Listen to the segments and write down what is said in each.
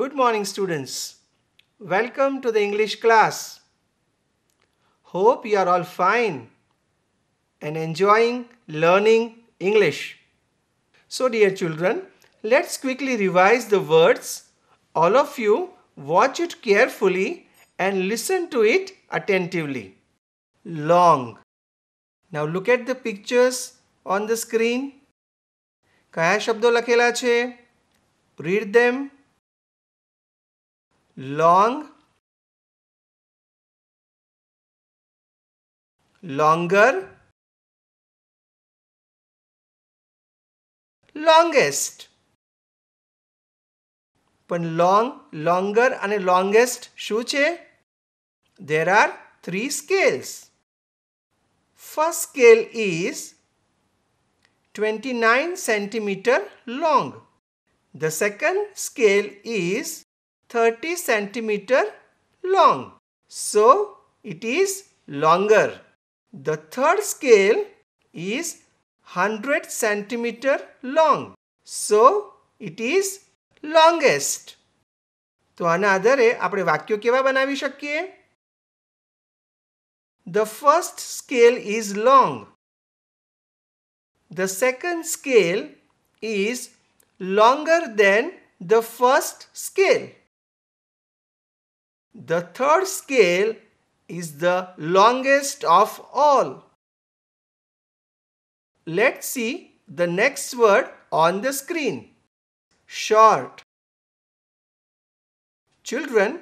Good morning, students. Welcome to the English class. Hope you are all fine and enjoying learning English. So, dear children, let's quickly revise the words. All of you watch it carefully and listen to it attentively. Long. Now, look at the pictures on the screen. કયા શબ્દો લખેલા છે Read them long longer longest પણ long longer અને longest શું છે there are three scales first scale is 29 centimeter long the second scale is 30 centimeter long. So it is longer. The third scale is 100 centimeter long. So it is longest. તો આના આધારે આપણે વાક્યો કેવા બનાવી શકીએ The first scale is long. The second scale is longer than the first scale. The third scale is the longest of all. Let's see the next word on the screen. Short. Children,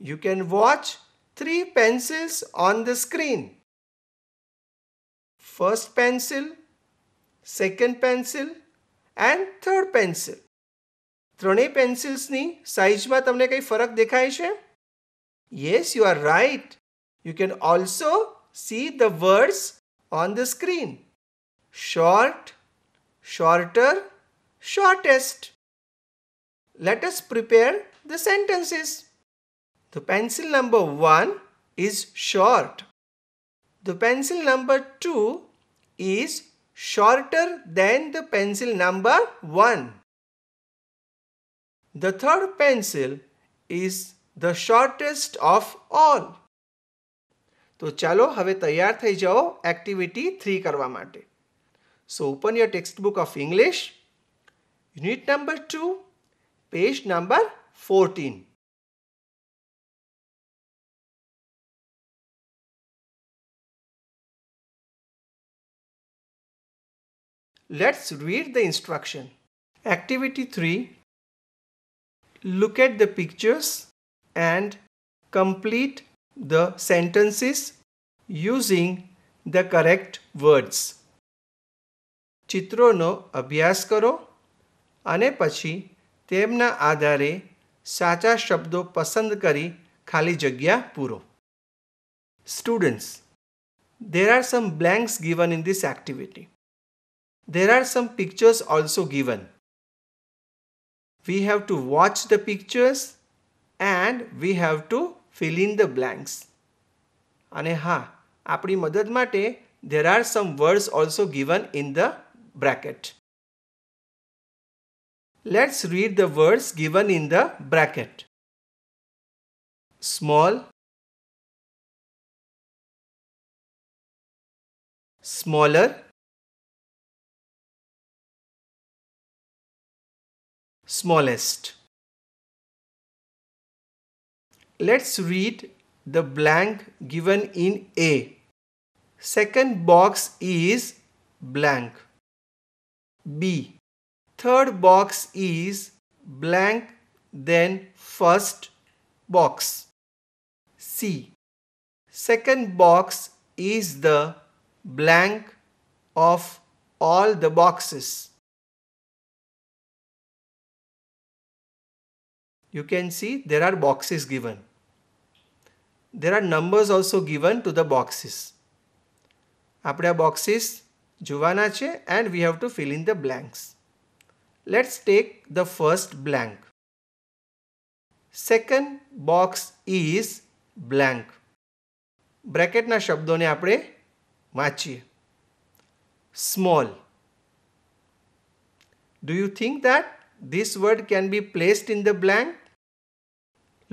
you can watch three pencils on the screen. First pencil, second pencil and third pencil. ત્રણેય પેન્સિલ્સની સાઇઝમાં તમને કંઈ ફરક દેખાય છે Yes, you are right. You can also see the words on the screen. Short, shorter, shortest. Let us prepare the sentences. The pencil number 1 is short. The pencil number 2 is shorter than the pencil number 1. The third pencil is the shortest of all તો ચાલો હવે તૈયાર થઈ જાઓ activity three કરવા માટે so open your text book of English unit number two page number fourteen Let's read the instruction. Activity 3 Look at the pictures and complete the sentences using the correct words ચિત્રોનો અભ્યાસ કરો અને પછી તેમના આધારે સાચા શબ્દો પસંદ કરી ખાલી there are some blanks given in this activity. There are some pictures also given. We have to watch the pictures and we have to fill in the blanks અને હા આપણી મદદ there are some words also given in the bracket. Let's read the words given in the bracket. Small, smaller, smallest. Let's read the blank given in A. Second box is blank. B. Third box is blank then first box. C. Second box is the blank of all the boxes. You can see there are boxes given there are numbers also given to the boxes. આપણે boxes જોવાના છે and we have to fill in the blanks. Let's take the first blank. Second box is blank. Bracket ના શબ્દોને આપણે વાંચીએ. Small. Do you think that this word can be placed in the blank?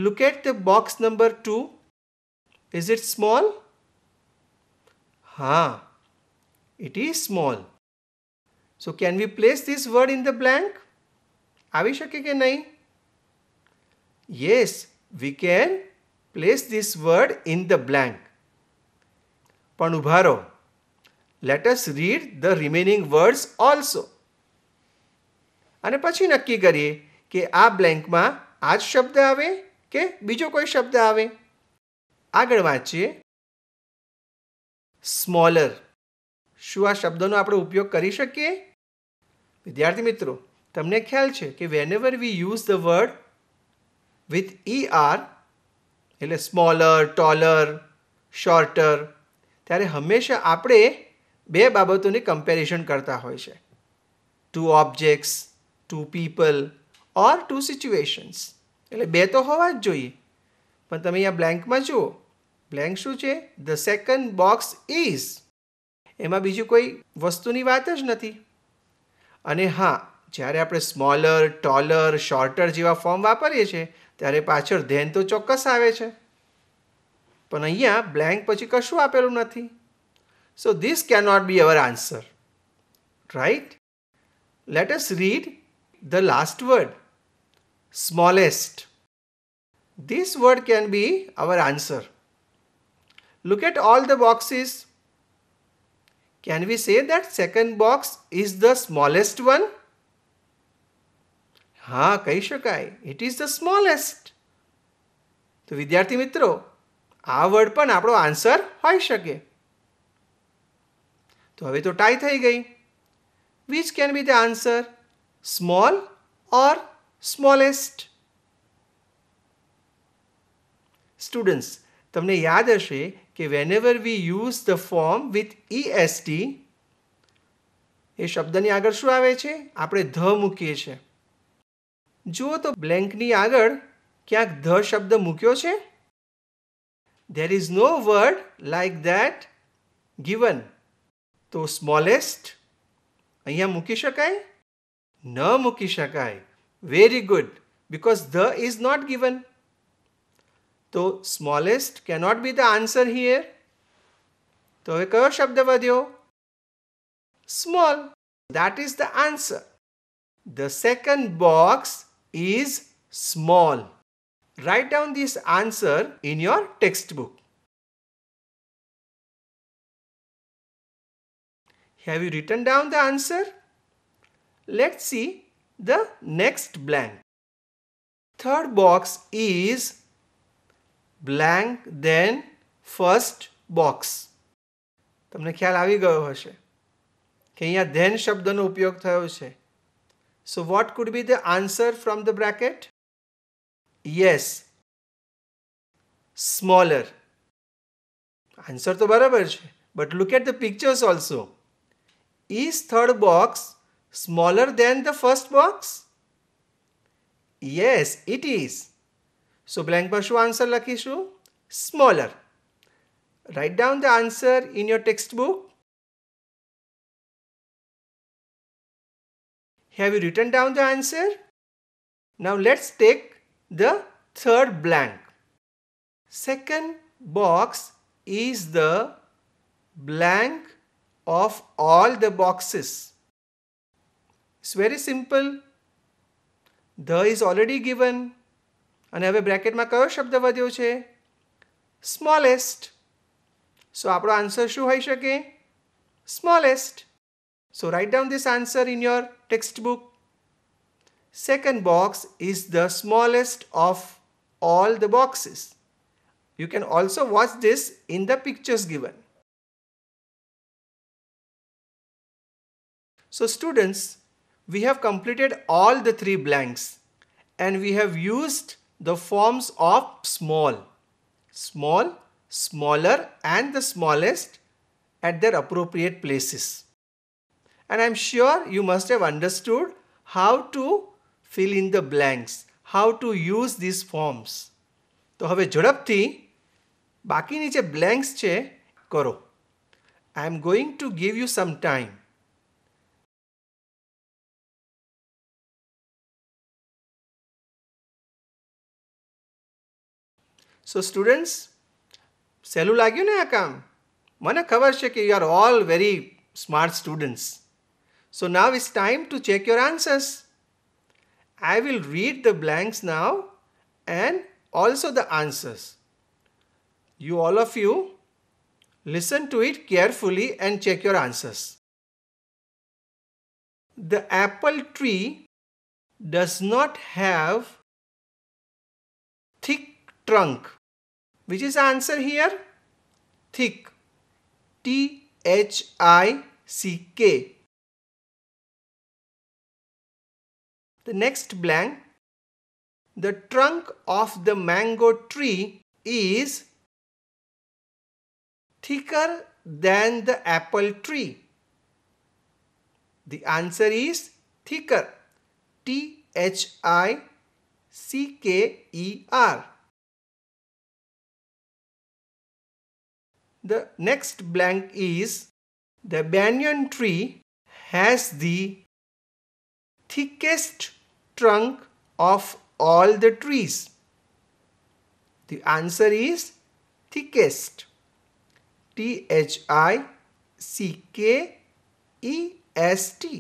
Look at the box number 2. Is it small? Ha, it is small. So can we place this word in the blank? આવી શકે કે નહીં yes we can place this word in the blank પણ ઉભા રહો let read the remaining words also અને પછી નક્કી કરીએ કે આ બ્લેન્કમાં આ જ શબ્દ આવે કે બીજો કોઈ શબ્દ આવે આગળ વાંચીએ સ્મોલર શું આ શબ્દનો આપણે ઉપયોગ કરી શકીએ વિદ્યાર્થી મિત્રો તમને ખ્યાલ છે કે whenever we use the word with E R એટલે સ્મોલર ટોલર શોર્ટર ત્યારે હંમેશા આપણે બે બાબતોની કમ્પેરિઝન કરતા હોય છે two objects two people or two situations એટલે બે તો હોવા જ જોઈએ પણ તમે અહીંયા બ્લેન્કમાં જુઓ બ્લેન્ક શું છે ધ સેકન્ડ બોક્સ ઇઝ એમાં બીજું કોઈ વસ્તુની વાત જ નથી અને હા જ્યારે આપણે સ્મોલર ટોલર શોર્ટર જેવા ફોર્મ વાપરીએ છીએ ત્યારે પાછળ ધેન તો ચોક્કસ આવે છે પણ અહીંયા બ્લેન્ક પછી કશું આપેલું નથી so this cannot be our answer right let us read the last word smallest this word can be our answer Look at all the boxes. Can we say that second box is the smallest one? હા કહી શકાય it is the smallest તો વિદ્યાર્થી મિત્રો આ word પણ આપણો answer હોઈ શકે તો હવે તો ટાઈ થઈ ગઈ which can be the answer small or smallest students તમને યાદ હશે કે whenever we use the form with S T એ શબ્દની આગળ શું આવે છે આપણે ધ મૂકીએ છીએ જુઓ તો બ્લેન્કની આગળ ક્યાંક ધ શબ્દ મૂક્યો છે there is no word like that given તો સ્મોલેસ્ટ અહીંયા મૂકી શકાય ન મૂકી શકાય very good because the is not given So smallest cannot be the answer here. તો હવે કયો શબ્દ વધ્યો small. That is the answer. The second box is small. Write down this answer in your textbook. Have you written down the answer? Let's see the next blank. Third box is blank then first box તમને ખ્યાલ આવી ગયો હશે કે અહીંયા than શબ્દનો ઉપયોગ થયો છે so what could be the answer from the bracket yes smaller answer તો બરાબર છે but look at the pictures also is third box smaller than the first box yes it is So blank box answer answer લખીશું smaller. Write down the answer in your textbook. Have you written down the answer? Now let's take the third blank. Second box is the blank of all the boxes. It's very simple. The is already given અને હવે બ્રેકેટમાં કયો શબ્દ વધ્યો છે smallest સો આપણો answer શું હોઈ શકે smallest so write down this answer in your text book second box is the smallest of all the boxes. You can also watch this in the pictures given. So students, we have completed all the three blanks and we have used the forms of small, small, smaller and the smallest at their appropriate places. And I am sure you must have understood how to fill in the blanks, how to use these forms. તો હવે ઝડપથી બાકીની જે blanks che કરો I am going to give you some time. So students, સહેલું લાગ્યું ને આ કામ મને ખબર you are all very smart students. So now it's time to check your answers. I will read the blanks now and also the answers. You all of you listen to it carefully and check your answers. The apple tree does not have thick trunk. Which is answer here? Thick. T-H-I-C-K. The next blank. The trunk of the mango tree is thicker than the apple tree? The answer is thicker. T H I C K E R. The next blank is the banyan tree has the thickest trunk of all the trees. The answer is thickest. T H I C K E S T.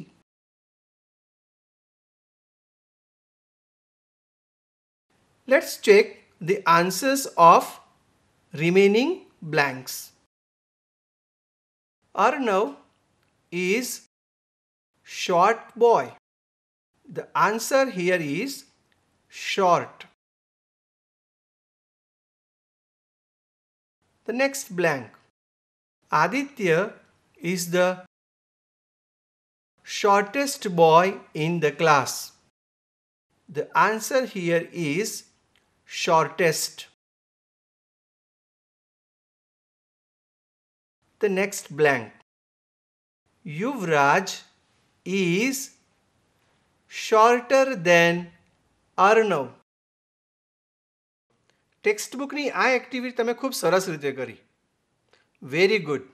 Let's check the answers of remaining blanks. Arnav is short boy. The answer here is short. The next blank. Aditya is the shortest boy in the class. The answer here is shortest. the next blank. Yuvraj is shorter than Arnav. ટેક્સ્ટબુકની આ activity તમે ખૂબ સરસ રીતે કરી very good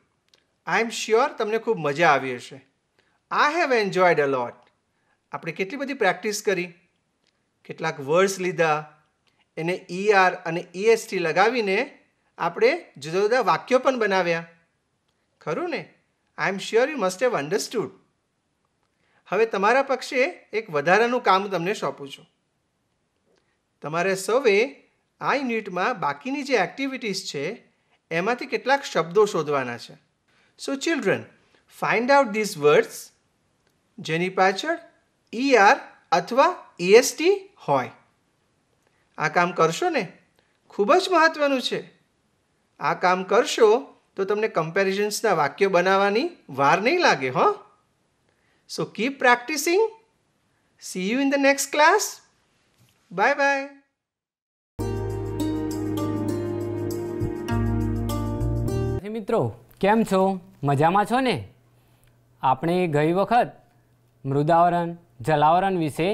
I am sure તમને ખૂબ મજા આવી હશે આઈ હેવ એન્જોયડ અ લોટ આપણે કેટલી બધી પ્રેક્ટિસ કરી કેટલાક વર્ડ્સ લીધા એને ઈઆર e અને ઈએસટી e લગાવીને આપણે જુદા જુદા વાક્યો પણ બનાવ્યા ખરું ને I am sure you must have understood હવે તમારા પક્ષે એક વધારાનું કામ તમને સોંપું છું તમારે સૌએ આ યુનિટમાં બાકીની જે એક્ટિવિટીઝ છે એમાંથી કેટલાક શબ્દો શોધવાના છે so children find out this words જેની પાછળ ઈઆર e અથવા ઈએસટી e હોય આ કામ કરશો ને ખૂબ જ મહત્ત્વનું છે આ કામ કરશો તો તમને કમ્પેરિઝન્સના વાક્યો બનાવવાની વાર નહીં લાગે હો so keep practising see you in the next class bye bye મિત્રો કેમ છો મજામાં છો ને આપણે ગઈ વખત મૃદાવરણ જલાવરણ વિશે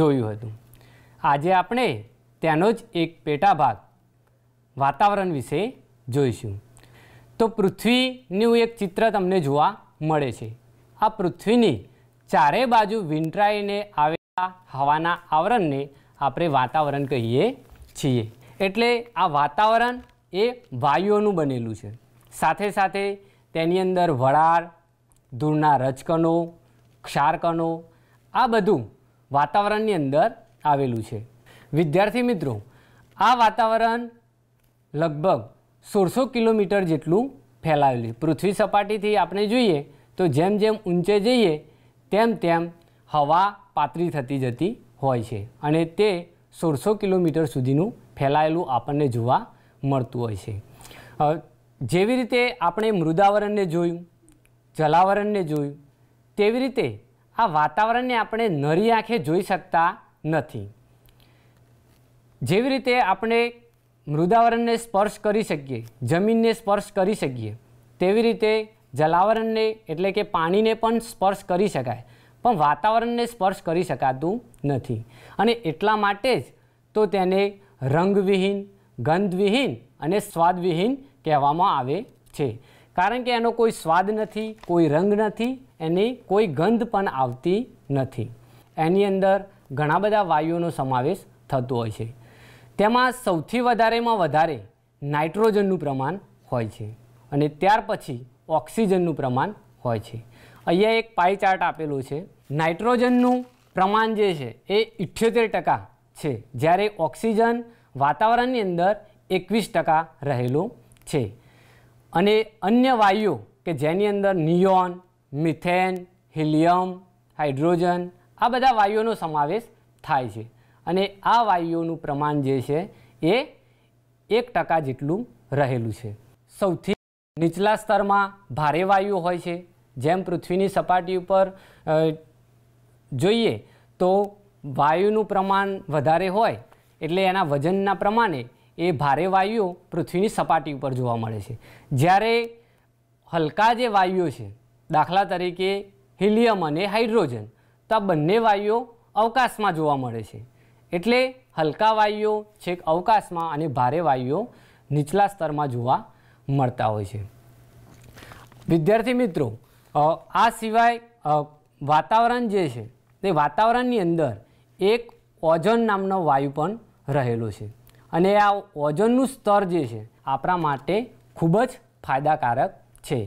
જોયું હતું આજે આપણે તેનો જ એક પેટાભાગ વાતાવરણ વિશે જોઈશું તો પૃથ્વીનું એક ચિત્ર તમને જોવા મળે છે આ પૃથ્વીની ચારે બાજુ વિંટરાઈને આવેલા હવાના આવરણને આપણે વાતાવરણ કહીએ છીએ એટલે આ વાતાવરણ એ વાયુઓનું બનેલું છે સાથે સાથે તેની અંદર વરાળ ધૂળના રજકણો ક્ષારકણો આ બધું વાતાવરણની અંદર આવેલું છે વિદ્યાર્થી મિત્રો આ વાતાવરણ લગભગ સોળસો કિલોમીટર જેટલું ફેલાયેલું છે પૃથ્વી સપાટીથી આપણે જોઈએ તો જેમ જેમ ઊંચે જઈએ તેમ તેમ હવા પાતળી થતી જતી હોય છે અને તે સોળસો કિલોમીટર સુધીનું ફેલાયેલું આપણને જોવા મળતું હોય છે જેવી રીતે આપણે મૃદાવરણને જોયું જલાવરણને જોયું તેવી રીતે આ વાતાવરણને આપણે નરી આંખે જોઈ શકતા નથી જેવી રીતે આપણે મૃદાવરણને સ્પર્શ કરી શકીએ જમીનને સ્પર્શ કરી શકીએ તેવી રીતે જલાવરણને એટલે કે પાણીને પણ સ્પર્શ કરી શકાય પણ વાતાવરણને સ્પર્શ કરી શકાતું નથી અને એટલા માટે જ તો તેને રંગવિહીન ગંધવિહીન અને સ્વાદવિહીન કહેવામાં આવે છે કારણ કે એનો કોઈ સ્વાદ નથી કોઈ રંગ નથી એની કોઈ ગંધ પણ આવતી નથી એની અંદર ઘણા બધા વાયુઓનો સમાવેશ થતો હોય છે તેમાં સૌથી વધારેમાં વધારે નાઇટ્રોજનનું પ્રમાણ હોય છે અને ત્યાર પછી ઓક્સિજનનું પ્રમાણ હોય છે અહીંયા એક પાઈ ચાર્ટ આપેલો છે નાઇટ્રોજનનું પ્રમાણ જે છે એ ઇઠ્યોતેર ટકા છે જ્યારે ઓક્સિજન વાતાવરણની અંદર એકવીસ ટકા રહેલો છે અને અન્ય વાયુઓ કે જેની અંદર નિયોન મિથેન હિલિયમ હાઇડ્રોજન આ બધા વાયુઓનો સમાવેશ થાય છે અને આ વાયુઓનું પ્રમાણ જે છે એ એક ટકા જેટલું રહેલું છે સૌથી નીચલા સ્તરમાં ભારે વાયુ હોય છે જેમ પૃથ્વીની સપાટી ઉપર જોઈએ તો વાયુનું પ્રમાણ વધારે હોય એટલે એના વજનના પ્રમાણે એ ભારે વાયુઓ પૃથ્વીની સપાટી ઉપર જોવા મળે છે જ્યારે હલકા જે વાયુઓ છે દાખલા તરીકે હિલિયમ અને હાઇડ્રોજન તો આ બંને વાયુઓ અવકાશમાં જોવા મળે છે એટલે હલકા વાયુઓ છેક અવકાશમાં અને ભારે વાયુઓ નીચલા સ્તરમાં જોવા મળતા હોય છે વિદ્યાર્થી મિત્રો આ સિવાય વાતાવરણ જે છે તે વાતાવરણની અંદર એક ઓઝોન નામનો વાયુ પણ રહેલો છે અને આ ઓઝોનનું સ્તર જે છે આપણા માટે ખૂબ જ ફાયદાકારક છે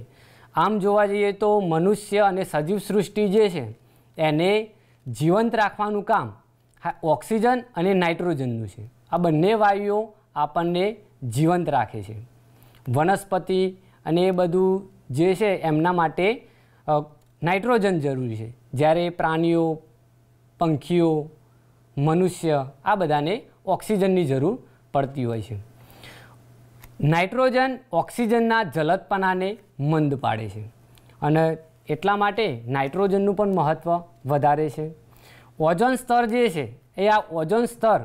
આમ જોવા જઈએ તો મનુષ્ય અને સજીવ સૃષ્ટિ જે છે એને જીવંત રાખવાનું કામ ઓક્સિજન અને નાઇટ્રોજનનું છે આ બંને વાયુઓ આપણને જીવંત રાખે છે વનસ્પતિ અને એ બધું જે છે એમના માટે નાઇટ્રોજન જરૂરી છે જ્યારે પ્રાણીઓ પંખીઓ મનુષ્ય આ બધાને ઓક્સિજનની જરૂર પડતી હોય છે નાઇટ્રોજન ઓક્સિજનના જલદપણાને મંદ પાડે છે અને એટલા માટે નાઇટ્રોજનનું પણ મહત્ત્વ વધારે છે ઓઝોન સ્તર જે છે એ આ ઓઝોન સ્તર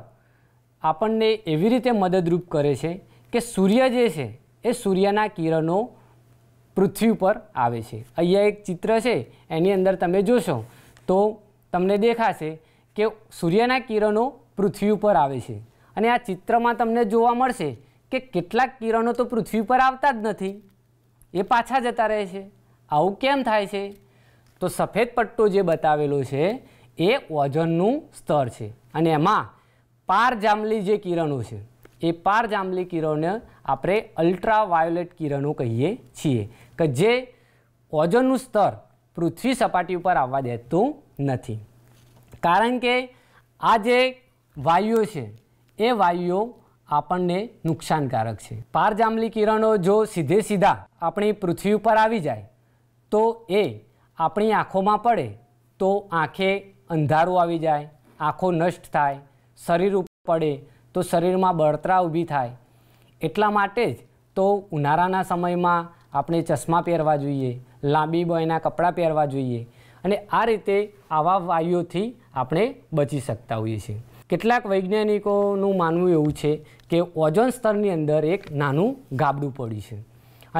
આપણને એવી રીતે મદદરૂપ કરે છે કે સૂર્ય જે છે એ સૂર્યના કિરણો પૃથ્વી પર આવે છે અહીંયા એક ચિત્ર છે એની અંદર તમે જોશો તો તમને દેખાશે કે સૂર્યના કિરણો પૃથ્વી ઉપર આવે છે અને આ ચિત્રમાં તમને જોવા મળશે કે કેટલાક કિરણો તો પૃથ્વી પર આવતા જ નથી એ પાછા જતા રહે છે આવું કેમ થાય છે તો સફેદ પટ્ટો જે બતાવેલો છે એ ઓઝોનનું સ્તર છે અને એમાં પારજાંબલી જે કિરણો છે એ પારજાંબલી કિરણને આપણે અલ્ટ્રાવાયોલેટ કિરણો કહીએ છીએ કે જે ઓઝોનનું સ્તર પૃથ્વી સપાટી ઉપર આવવા દેતું નથી કારણ કે આ જે વાયુઓ છે એ વાયુઓ આપણને નુકસાનકારક છે પારજાંબલી કિરણો જો સીધે સીધા આપણી પૃથ્વી ઉપર આવી જાય તો એ આપણી આંખોમાં પડે તો આંખે અંધારું આવી જાય આંખો નષ્ટ થાય શરીર ઉપર પડે તો શરીરમાં બળતરા ઊભી થાય એટલા માટે જ તો ઉનાળાના સમયમાં આપણે ચશ્મા પહેરવા જોઈએ લાંબી બયના કપડાં પહેરવા જોઈએ અને આ રીતે આવા વાયુઓથી આપણે બચી શકતા હોઈએ છીએ કેટલાક વૈજ્ઞાનિકોનું માનવું એવું છે કે ઓઝોન સ્તરની અંદર એક નાનું ગાબડું પડ્યું છે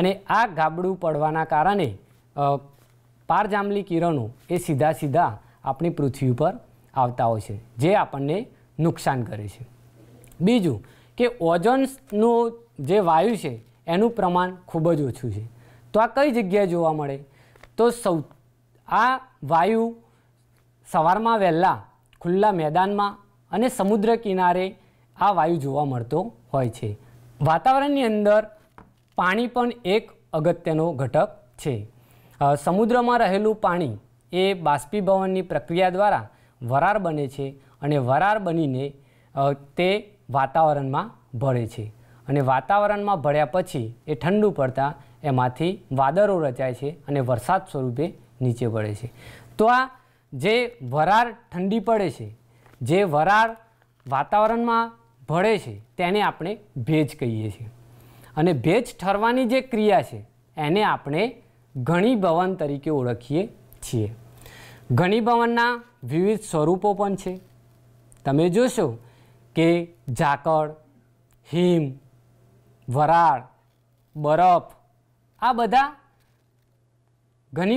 અને આ ગાબડું પડવાના કારણે પારજાંબલી કિરણો એ સીધા સીધા આપણી પૃથ્વી પર આવતા હોય છે જે આપણને નુકસાન કરે છે બીજું કે ઓઝોન્સનું જે વાયુ છે એનું પ્રમાણ ખૂબ જ ઓછું છે તો આ કઈ જગ્યાએ જોવા મળે તો સૌ આ વાયુ સવારમાં વહેલા ખુલ્લા મેદાનમાં અને સમુદ્ર કિનારે આ વાયુ જોવા મળતો હોય છે વાતાવરણની અંદર પાણી પણ એક અગત્યનો ઘટક છે સમુદ્રમાં રહેલું પાણી એ બાષ્પીભવનની પ્રક્રિયા દ્વારા વરાળ બને છે અને વરાળ બનીને તે વાતાવરણમાં ભળે છે અને વાતાવરણમાં ભળ્યા પછી એ ઠંડુ પડતાં એમાંથી વાદળો રચાય છે અને વરસાદ સ્વરૂપે નીચે પડે છે તો આ જે વરાળ ઠંડી પડે છે જે વરાળ વાતાવરણમાં ભળે છે તેને આપણે ભેજ કહીએ છીએ અને ભેજ ઠરવાની જે ક્રિયા છે એને આપણે ઘણી ભવન તરીકે ઓળખીએ છીએ ઘણી ભવનના વિવિધ સ્વરૂપો પણ છે તમે જોશો કે ઝાકળ હિમ વરાળ બરફ આ બધા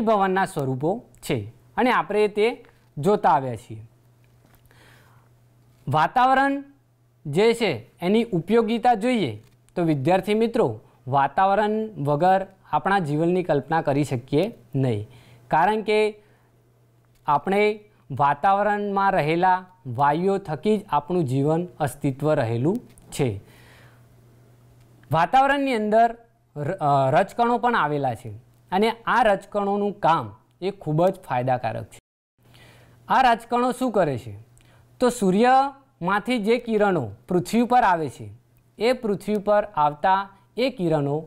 ભવનના સ્વરૂપો છે અને આપણે તે જોતા આવ્યા છીએ વાતાવરણ જે છે એની ઉપયોગીતા જોઈએ તો વિદ્યાર્થી મિત્રો વાતાવરણ વગર આપણા જીવનની કલ્પના કરી શકીએ નહીં કારણ કે આપણે વાતાવરણમાં રહેલા વાયુઓ થકી જ આપણું જીવન અસ્તિત્વ રહેલું છે વાતાવરણની અંદર રજકણો પણ આવેલા છે અને આ રજકણોનું કામ એ ખૂબ જ ફાયદાકારક છે આ રજકણો શું કરે છે તો સૂર્યમાંથી જે કિરણો પૃથ્વી પર આવે છે એ પૃથ્વી પર આવતા એ કિરણો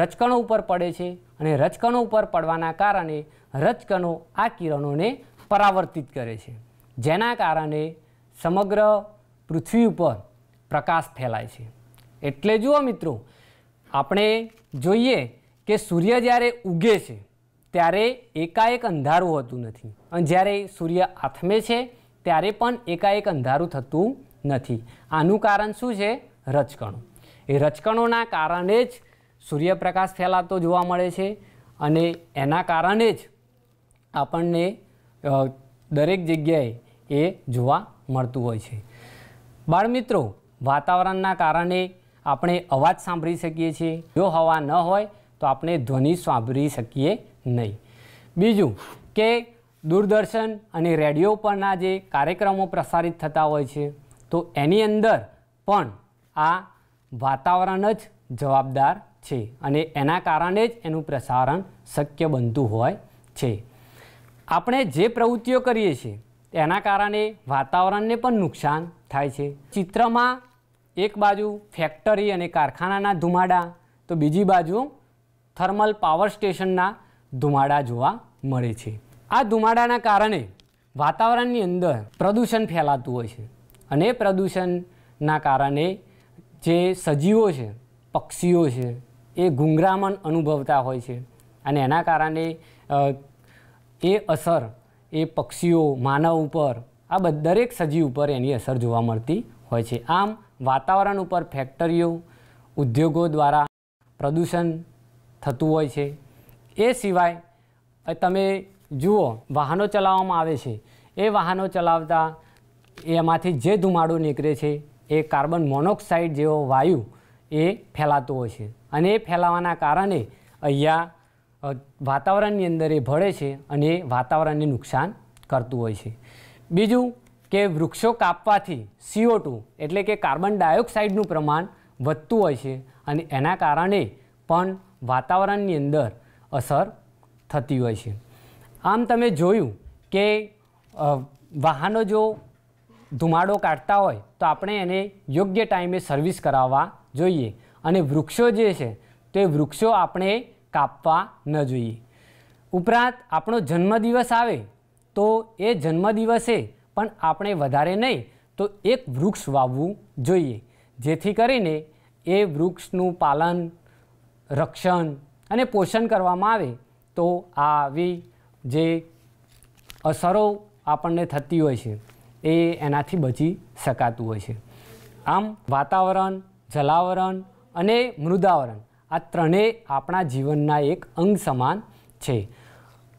રજકણો ઉપર પડે છે અને રજકણો ઉપર પડવાના કારણે રજકણો આ કિરણોને પરાવર્તિત કરે છે જેના કારણે સમગ્ર પૃથ્વી ઉપર પ્રકાશ ફેલાય છે એટલે જુઓ મિત્રો આપણે જોઈએ કે સૂર્ય જ્યારે ઉગે છે ત્યારે એકાએક અંધારું હોતું નથી અને જ્યારે સૂર્ય આથમે છે ત્યારે પણ એકાએક અંધારું થતું નથી આનું કારણ શું છે રચકણો એ રચકણોના કારણે જ સૂર્યપ્રકાશ ફેલાતો જોવા મળે છે અને એના કારણે જ આપણને દરેક જગ્યાએ એ જોવા મળતું હોય છે બાળમિત્રો વાતાવરણના કારણે આપણે અવાજ સાંભળી શકીએ છીએ જો હવા ન હોય તો આપણે ધ્વનિ સાંભળી શકીએ નહીં બીજું કે દૂરદર્શન અને રેડિયો પરના જે કાર્યક્રમો પ્રસારિત થતા હોય છે તો એની અંદર પણ આ વાતાવરણ જ જવાબદાર છે અને એના કારણે જ એનું પ્રસારણ શક્ય બનતું હોય છે આપણે જે પ્રવૃત્તિઓ કરીએ છીએ એના કારણે વાતાવરણને પણ નુકસાન થાય છે ચિત્રમાં એક બાજુ ફેક્ટરી અને કારખાનાના ધુમાડા તો બીજી બાજુ થર્મલ પાવર સ્ટેશનના ધુમાડા જોવા મળે છે આ ધુમાડાના કારણે વાતાવરણની અંદર પ્રદૂષણ ફેલાતું હોય છે અને પ્રદૂષણના કારણે જે સજીવો છે પક્ષીઓ છે એ ગુંગરામણ અનુભવતા હોય છે અને એના કારણે એ અસર એ પક્ષીઓ માનવ ઉપર આ દરેક સજીવ ઉપર એની અસર જોવા મળતી હોય છે આમ વાતાવરણ ઉપર ફેક્ટરીઓ ઉદ્યોગો દ્વારા પ્રદૂષણ થતું હોય છે એ સિવાય તમે જુઓ વાહનો ચલાવવામાં આવે છે એ વાહનો ચલાવતા એમાંથી જે ધુમાડો નીકળે છે એ કાર્બન મોનોક્સાઇડ જેવો વાયુ એ ફેલાતો હોય છે અને એ ફેલાવાના કારણે અહીંયા વાતાવરણની અંદર એ ભળે છે અને એ વાતાવરણને નુકસાન કરતું હોય છે બીજું કે વૃક્ષો કાપવાથી સીઓ એટલે કે કાર્બન ડાયોક્સાઇડનું પ્રમાણ વધતું હોય છે અને એના કારણે પણ વાતાવરણની અંદર અસર થતી હોય છે આમ તમે જોયું કે વાહનો જો ધુમાડો કાઢતા હોય તો આપણે એને યોગ્ય ટાઈમે સર્વિસ કરાવવા જોઈએ અને વૃક્ષો જે છે તે વૃક્ષો આપણે કાપવા ન જોઈએ ઉપરાંત આપણો જન્મદિવસ આવે તો એ જન્મદિવસે પણ આપણે વધારે નહીં તો એક વૃક્ષ વાવવું જોઈએ જેથી કરીને એ વૃક્ષનું પાલન રક્ષણ અને પોષણ કરવામાં આવે તો આ આવી જે અસરો આપણને થતી હોય છે એ એનાથી બચી શકાતું હોય છે આમ વાતાવરણ જલાવરણ અને મૃદાવરણ આ ત્રણેય આપણા જીવનના એક અંગ સમાન છે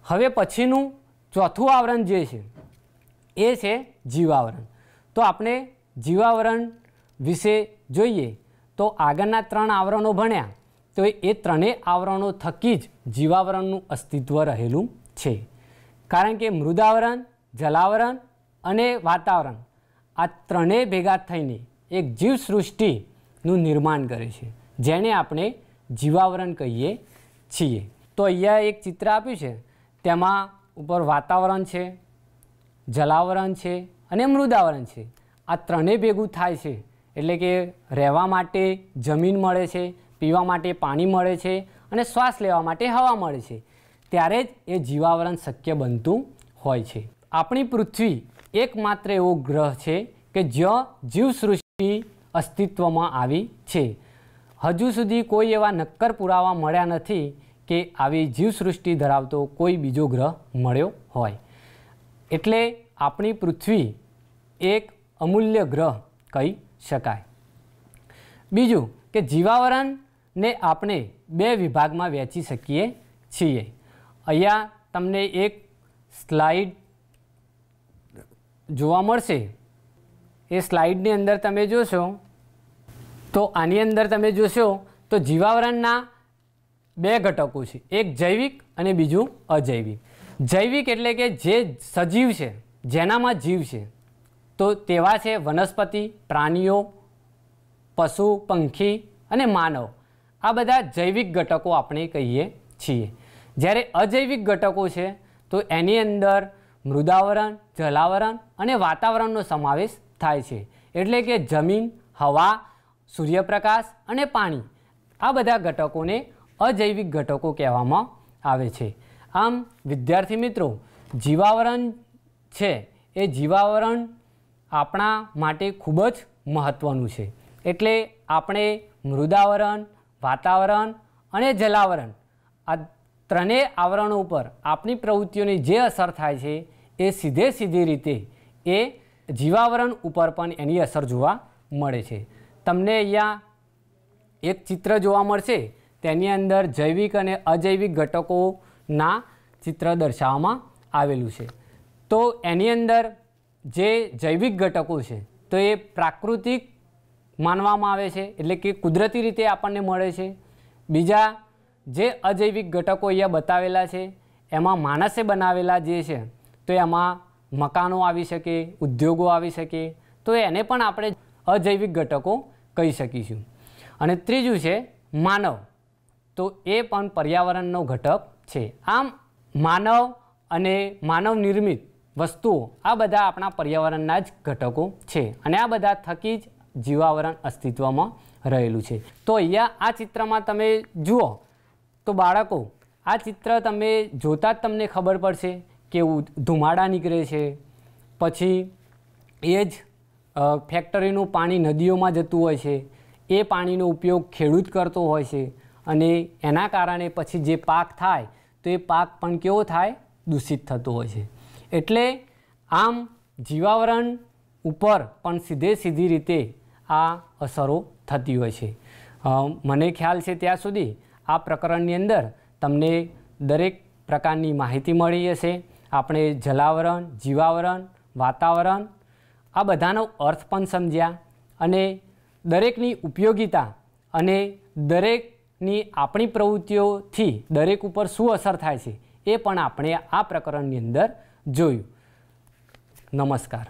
હવે પછીનું ચોથું આવરણ જે છે એ છે જીવાવરણ તો આપણે જીવાવરણ વિશે જોઈએ તો આગળના ત્રણ આવરણો ભણ્યા તો એ ત્રણેય આવરણો થકી જ જીવાવરણનું અસ્તિત્વ રહેલું છે કારણ કે મૃદાવરણ જલાવરણ અને વાતાવરણ આ ત્રણેય ભેગા થઈને એક જીવસૃષ્ટિનું નિર્માણ કરે છે જેને આપણે જીવાવરણ કહીએ છીએ તો અહીંયા એક ચિત્ર આપ્યું છે તેમાં ઉપર વાતાવરણ છે જલાવરણ છે અને મૃદાવરણ છે આ ત્રણેય ભેગું થાય છે એટલે કે રહેવા માટે જમીન મળે છે પીવા માટે પાણી મળે છે અને શ્વાસ લેવા માટે હવા મળે છે ત્યારે જ એ જીવાવરણ શક્ય બનતું હોય છે આપણી પૃથ્વી એકમાત્ર એવો ગ્રહ છે કે જ્યાં જીવસૃષ્ટિ અસ્તિત્વમાં આવી છે હજુ સુધી કોઈ એવા નક્કર પુરાવા મળ્યા નથી કે આવી જીવસૃષ્ટિ ધરાવતો કોઈ બીજો ગ્રહ મળ્યો હોય એટલે આપણી પૃથ્વી એક અમૂલ્ય ગ્રહ કહી શકાય બીજું કે જીવાવરણને આપણે બે વિભાગમાં વહેંચી શકીએ છીએ અહીંયા તમને એક સ્લાઇડ જોવા મળશે એ સ્લાઇડની અંદર તમે જોશો તો આની અંદર તમે જોશો તો જીવાવરણના બે ઘટકો છે એક જૈવિક અને બીજું અજૈવિક જૈવિક એટલે કે જે સજીવ છે જેનામાં જીવ છે તો તેવા છે વનસ્પતિ પ્રાણીઓ પશુ પંખી અને માનવ આ બધા જૈવિક ઘટકો આપણે કહીએ છીએ જ્યારે અજૈવિક ઘટકો છે તો એની અંદર મૃદાવરણ જલાવરણ અને વાતાવરણનો સમાવેશ થાય છે એટલે કે જમીન હવા સૂર્યપ્રકાશ અને પાણી આ બધા ઘટકોને અજૈવિક ઘટકો કહેવામાં આવે છે આમ વિદ્યાર્થી મિત્રો જીવાવરણ છે એ જીવાવરણ આપણા માટે ખૂબ જ મહત્ત્વનું છે એટલે આપણે મૃદાવરણ વાતાવરણ અને જલાવરણ આ ત્રણેય આવરણો ઉપર આપણી પ્રવૃત્તિઓની જે અસર થાય છે એ સીધે સીધી રીતે એ જીવાવરણ ઉપર પણ એની અસર જોવા મળે છે તમને અહીંયા એક ચિત્ર જોવા મળશે તેની અંદર જૈવિક અને અજૈવિક ઘટકોના ચિત્ર દર્શાવવામાં આવેલું છે તો એની અંદર જે જૈવિક ઘટકો છે તો એ પ્રાકૃતિક માનવામાં આવે છે એટલે કે કુદરતી રીતે આપણને મળે છે બીજા જે અજૈવિક ઘટકો અહીંયા બતાવેલા છે એમાં માણસે બનાવેલા જે છે તો એમાં મકાનો આવી શકે ઉદ્યોગો આવી શકે તો એને પણ આપણે અજૈવિક ઘટકો કહી શકીશું અને ત્રીજું છે માનવ તો એ પણ પર્યાવરણનો ઘટક છે આમ માનવ અને માનવ નિર્મિત વસ્તુઓ આ બધા આપણા પર્યાવરણના જ ઘટકો છે અને આ બધા થકી જ જીવાવરણ અસ્તિત્વમાં રહેલું છે તો અહીંયા આ ચિત્રમાં તમે જુઓ તો બાળકો આ ચિત્ર તમે જોતાં જ તમને ખબર પડશે કે ધુમાડા નીકળે છે પછી એ જ ફેક્ટરીનું પાણી નદીઓમાં જતું હોય છે એ પાણીનો ઉપયોગ ખેડૂત કરતો હોય છે અને એના કારણે પછી જે પાક થાય તો એ પાક પણ કેવો થાય દૂષિત થતો હોય છે એટલે આમ જીવાવરણ ઉપર પણ સીધે સીધી રીતે આ અસરો થતી હોય છે મને ખ્યાલ છે ત્યાં સુધી આ પ્રકરણની અંદર તમને દરેક પ્રકારની માહિતી મળી હશે આપણે જલાવરણ જીવાવરણ વાતાવરણ આ બધાનો અર્થ પણ સમજ્યા અને દરેકની ઉપયોગિતા અને દરેકની આપણી પ્રવૃત્તિઓથી દરેક ઉપર શું અસર થાય છે એ પણ આપણે આ પ્રકરણની અંદર જોયું નમસ્કાર